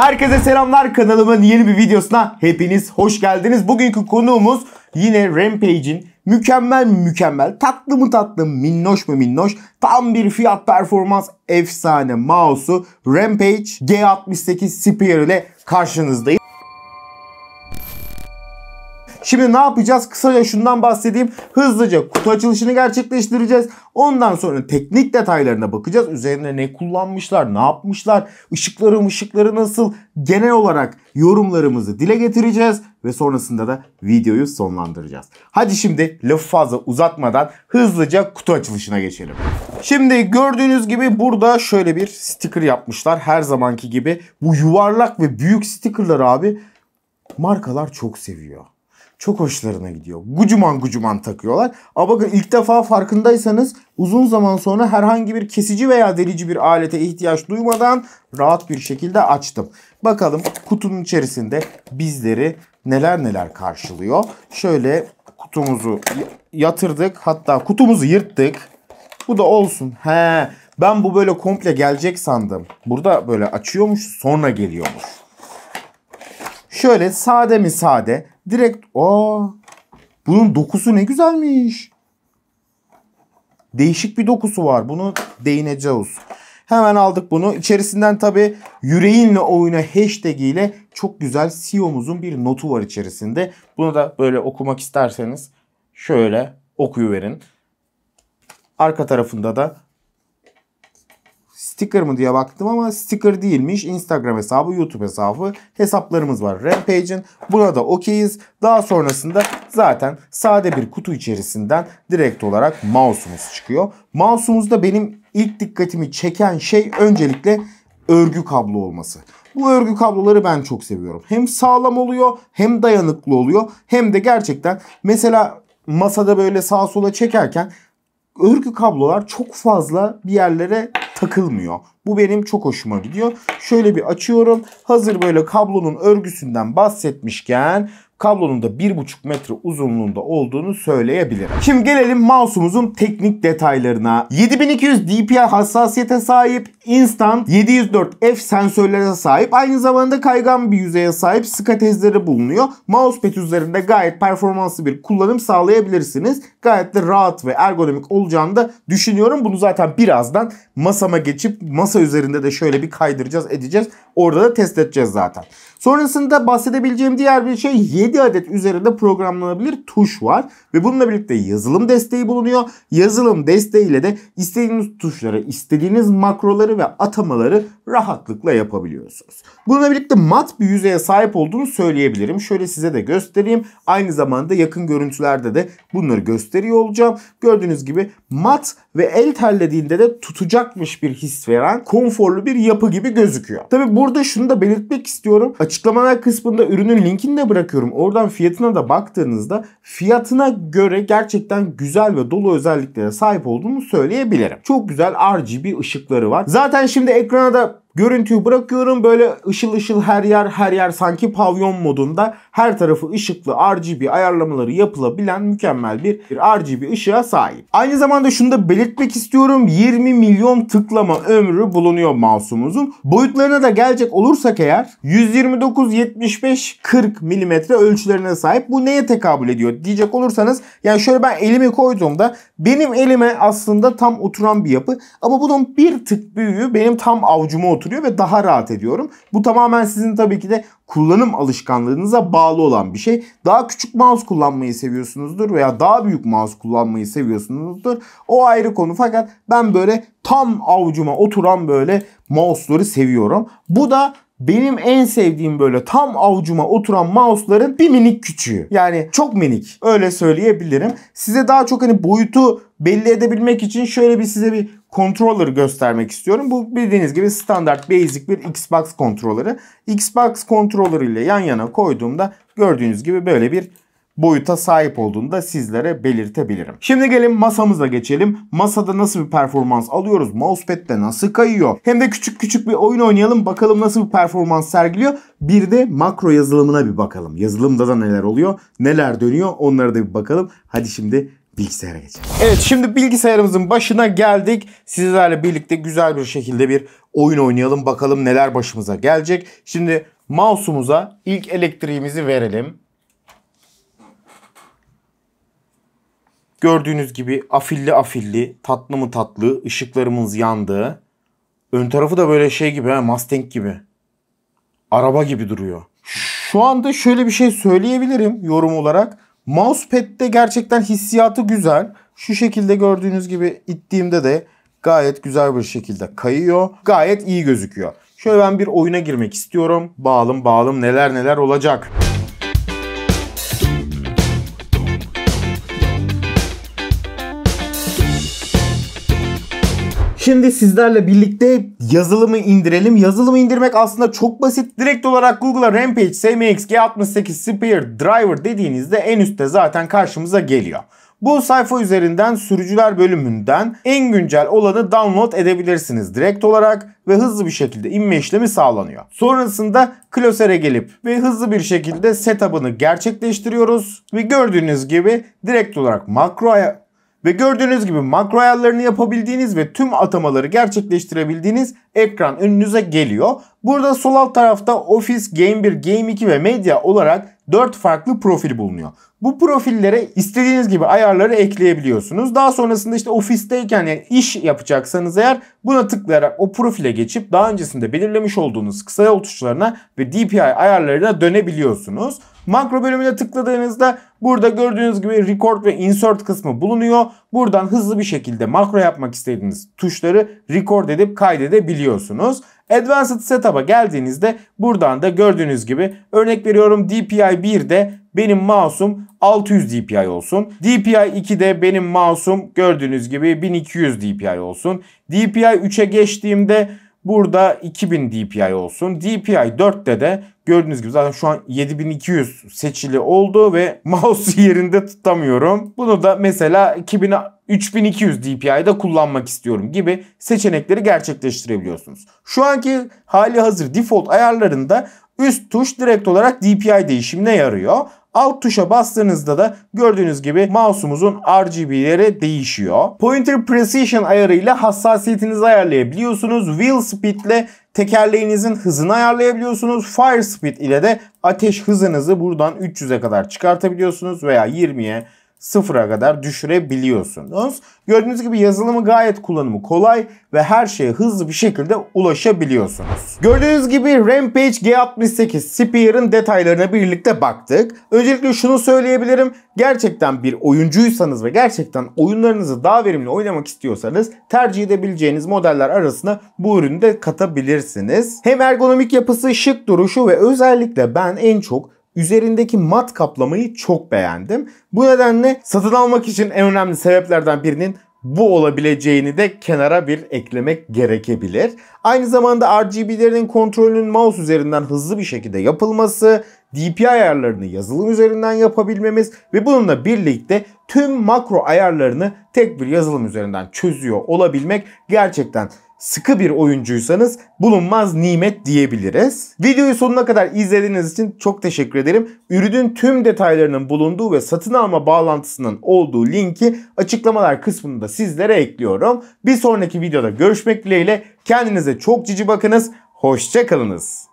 Herkese selamlar kanalımın yeni bir videosuna hepiniz hoş geldiniz. Bugünkü konuğumuz yine Rampage'in mükemmel mükemmel tatlı mı tatlı minnoş mu minnoş tam bir fiyat performans efsane mouse'u Rampage G68 Spear ile karşınızdayım. Şimdi ne yapacağız? Kısaca şundan bahsedeyim. Hızlıca kutu açılışını gerçekleştireceğiz. Ondan sonra teknik detaylarına bakacağız. Üzerinde ne kullanmışlar, ne yapmışlar, ışıkları ışıkları nasıl genel olarak yorumlarımızı dile getireceğiz. Ve sonrasında da videoyu sonlandıracağız. Hadi şimdi lafı fazla uzatmadan hızlıca kutu açılışına geçelim. Şimdi gördüğünüz gibi burada şöyle bir sticker yapmışlar. Her zamanki gibi bu yuvarlak ve büyük stickerlar abi markalar çok seviyor çok hoşlarına gidiyor. Gucuman gucuman takıyorlar. Ama bakın ilk defa farkındaysanız uzun zaman sonra herhangi bir kesici veya delici bir alete ihtiyaç duymadan rahat bir şekilde açtım. Bakalım kutunun içerisinde bizleri neler neler karşılıyor. Şöyle kutumuzu yatırdık. Hatta kutumuzu yırttık. Bu da olsun. He, ben bu böyle komple gelecek sandım. Burada böyle açıyormuş sonra geliyormuş. Şöyle sade mi sade Direkt o, bunun dokusu ne güzelmiş. Değişik bir dokusu var. Bunu değineceğiz. Hemen aldık bunu. İçerisinden tabi yüreğinle oyuna hashtag ile çok güzel CEO'muzun bir notu var içerisinde. Bunu da böyle okumak isterseniz şöyle okuyuverin. Arka tarafında da Sticker mı diye baktım ama sticker değilmiş. Instagram hesabı, YouTube hesabı hesaplarımız var Rampage'in. da okeyiz. Daha sonrasında zaten sade bir kutu içerisinden direkt olarak mouse'umuz çıkıyor. Mouse'umuzda benim ilk dikkatimi çeken şey öncelikle örgü kablo olması. Bu örgü kabloları ben çok seviyorum. Hem sağlam oluyor hem dayanıklı oluyor hem de gerçekten mesela masada böyle sağa sola çekerken örgü kablolar çok fazla bir yerlere takılmıyor. Bu benim çok hoşuma gidiyor. Şöyle bir açıyorum. Hazır böyle kablonun örgüsünden bahsetmişken kablonun da 1,5 metre uzunluğunda olduğunu söyleyebilirim. Şimdi gelelim mouse'umuzun teknik detaylarına. 7200 DPI hassasiyete sahip, instant 704 F sensörlere sahip, aynı zamanda kaygan bir yüzeye sahip SCAT izleri bulunuyor. Mousepad üzerinde gayet performanslı bir kullanım sağlayabilirsiniz. Gayet de rahat ve ergonomik olacağını da düşünüyorum. Bunu zaten birazdan masama geçip masa üzerinde de şöyle bir kaydıracağız, edeceğiz. Orada da test edeceğiz zaten. Sonrasında bahsedebileceğim diğer bir şey 7 adet üzerinde programlanabilir tuş var. Ve bununla birlikte yazılım desteği bulunuyor. Yazılım desteğiyle de istediğiniz tuşları, istediğiniz makroları ve atamaları rahatlıkla yapabiliyorsunuz. Bununla birlikte mat bir yüzeye sahip olduğunu söyleyebilirim. Şöyle size de göstereyim. Aynı zamanda yakın görüntülerde de bunları gösteriyor olacağım. Gördüğünüz gibi mat ve el terlediğinde de tutacakmış bir his veren konforlu bir yapı gibi gözüküyor. Tabi burada Burada şunu da belirtmek istiyorum. Açıklamalar kısmında ürünün linkini de bırakıyorum. Oradan fiyatına da baktığınızda fiyatına göre gerçekten güzel ve dolu özelliklere sahip olduğunu söyleyebilirim. Çok güzel RGB ışıkları var. Zaten şimdi ekrana da Görüntüyü bırakıyorum böyle ışıl ışıl her yer her yer sanki pavyon modunda her tarafı ışıklı RGB ayarlamaları yapılabilen mükemmel bir bir RGB ışığa sahip. Aynı zamanda şunu da belirtmek istiyorum 20 milyon tıklama ömrü bulunuyor mouse'umuzun. Boyutlarına da gelecek olursak eğer 129, 75, 40 mm ölçülerine sahip. Bu neye tekabül ediyor diyecek olursanız yani şöyle ben elimi koyduğumda benim elime aslında tam oturan bir yapı ama bunun bir tık büyüğü benim tam avcuma oturuyor oturuyor ve daha rahat ediyorum. Bu tamamen sizin tabii ki de kullanım alışkanlığınıza bağlı olan bir şey. Daha küçük mouse kullanmayı seviyorsunuzdur veya daha büyük mouse kullanmayı seviyorsunuzdur. O ayrı konu fakat ben böyle tam avucuma oturan böyle mouse'ları seviyorum. Bu da benim en sevdiğim böyle tam avcuma oturan mouse'ların bir minik küçüğü. Yani çok minik. Öyle söyleyebilirim. Size daha çok hani boyutu belli edebilmek için şöyle bir size bir controller göstermek istiyorum. Bu bildiğiniz gibi standart basic bir Xbox kontrolleri. Xbox kontrolleri ile yan yana koyduğumda gördüğünüz gibi böyle bir boyuta sahip olduğunu da sizlere belirtebilirim. Şimdi gelin masamıza geçelim. Masada nasıl bir performans alıyoruz? Mousepad'de nasıl kayıyor? Hem de küçük küçük bir oyun oynayalım. Bakalım nasıl bir performans sergiliyor. Bir de makro yazılımına bir bakalım. Yazılımda da neler oluyor? Neler dönüyor? Onlara da bir bakalım. Hadi şimdi bilgisayara geçelim. Evet şimdi bilgisayarımızın başına geldik. Sizlerle birlikte güzel bir şekilde bir oyun oynayalım. Bakalım neler başımıza gelecek. Şimdi mouse'umuza ilk elektriğimizi verelim. Gördüğünüz gibi afilli afilli, tatlı mı tatlı, ışıklarımız yandı. Ön tarafı da böyle şey gibi, Mustang gibi. Araba gibi duruyor. Şu anda şöyle bir şey söyleyebilirim yorum olarak. Mousepad'de gerçekten hissiyatı güzel. Şu şekilde gördüğünüz gibi ittiğimde de gayet güzel bir şekilde kayıyor. Gayet iyi gözüküyor. Şöyle ben bir oyuna girmek istiyorum. bağalım bağalım neler neler olacak. şimdi sizlerle birlikte yazılımı indirelim. Yazılımı indirmek aslında çok basit. Direkt olarak Google'a Rampage, SMX, G68, Spear, Driver dediğinizde en üstte zaten karşımıza geliyor. Bu sayfa üzerinden sürücüler bölümünden en güncel olanı download edebilirsiniz direkt olarak ve hızlı bir şekilde inme işlemi sağlanıyor. Sonrasında klasöre gelip ve hızlı bir şekilde setup'ını gerçekleştiriyoruz ve gördüğünüz gibi direkt olarak makroya ve gördüğünüz gibi makro ayarlarını yapabildiğiniz ve tüm atamaları gerçekleştirebildiğiniz ekran önünüze geliyor. Burada sol alt tarafta Office, Game 1, Game 2 ve Media olarak 4 farklı profil bulunuyor. Bu profillere istediğiniz gibi ayarları ekleyebiliyorsunuz. Daha sonrasında işte ofisteyken yani iş yapacaksanız eğer buna tıklayarak o profile geçip daha öncesinde belirlemiş olduğunuz kısa yol tuşlarına ve DPI ayarlarına dönebiliyorsunuz. Makro bölümüne tıkladığınızda burada gördüğünüz gibi record ve insert kısmı bulunuyor. Buradan hızlı bir şekilde makro yapmak istediğiniz tuşları record edip kaydedebiliyorsunuz. Advanced Setup'a geldiğinizde buradan da gördüğünüz gibi örnek veriyorum DPI 1'de benim mouse'um 600 DPI olsun. DPI 2'de benim mouse'um gördüğünüz gibi 1200 DPI olsun. DPI 3'e geçtiğimde Burada 2000 DPI olsun. DPI 4'te de gördüğünüz gibi zaten şu an 7200 seçili oldu ve mouse yerinde tutamıyorum. Bunu da mesela 2000 3200 DPI'da kullanmak istiyorum gibi seçenekleri gerçekleştirebiliyorsunuz. Şu anki hali hazır default ayarlarında üst tuş direkt olarak DPI değişimine yarıyor. Alt tuşa bastığınızda da gördüğünüz gibi mouse'umuzun RGB'leri değişiyor. Pointer Precision ayarıyla hassasiyetinizi ayarlayabiliyorsunuz. Wheel Speed ile tekerleğinizin hızını ayarlayabiliyorsunuz. Fire Speed ile de ateş hızınızı buradan 300'e kadar çıkartabiliyorsunuz veya 20'ye sıfıra kadar düşürebiliyorsunuz. Gördüğünüz gibi yazılımı gayet kullanımı kolay ve her şeye hızlı bir şekilde ulaşabiliyorsunuz. Gördüğünüz gibi Rampage G68 Spear'ın detaylarına birlikte baktık. Öncelikle şunu söyleyebilirim. Gerçekten bir oyuncuysanız ve gerçekten oyunlarınızı daha verimli oynamak istiyorsanız tercih edebileceğiniz modeller arasına bu ürünü de katabilirsiniz. Hem ergonomik yapısı, şık duruşu ve özellikle ben en çok üzerindeki mat kaplamayı çok beğendim. Bu nedenle satın almak için en önemli sebeplerden birinin bu olabileceğini de kenara bir eklemek gerekebilir. Aynı zamanda RGB'lerin kontrolünün mouse üzerinden hızlı bir şekilde yapılması, DPI ayarlarını yazılım üzerinden yapabilmemiz ve bununla birlikte tüm makro ayarlarını tek bir yazılım üzerinden çözüyor olabilmek gerçekten sıkı bir oyuncuysanız bulunmaz nimet diyebiliriz. Videoyu sonuna kadar izlediğiniz için çok teşekkür ederim. Ürünün tüm detaylarının bulunduğu ve satın alma bağlantısının olduğu linki açıklamalar kısmında sizlere ekliyorum. Bir sonraki videoda görüşmek dileğiyle kendinize çok cici bakınız. Hoşçakalınız.